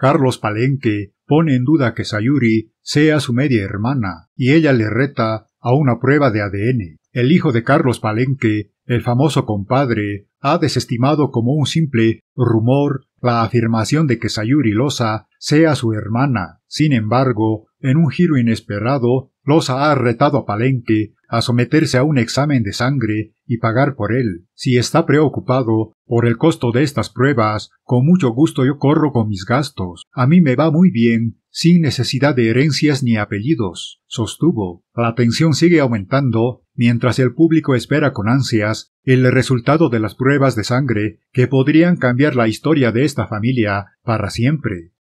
Carlos Palenque pone en duda que Sayuri sea su media hermana y ella le reta a una prueba de ADN. El hijo de Carlos Palenque, el famoso compadre, ha desestimado como un simple rumor la afirmación de que Sayuri Loza sea su hermana. Sin embargo, en un giro inesperado, Loza ha retado a Palenque a someterse a un examen de sangre y pagar por él. Si está preocupado por el costo de estas pruebas, con mucho gusto yo corro con mis gastos. A mí me va muy bien, sin necesidad de herencias ni apellidos. Sostuvo. La tensión sigue aumentando mientras el público espera con ansias el resultado de las pruebas de sangre que podrían cambiar la historia de esta familia para siempre.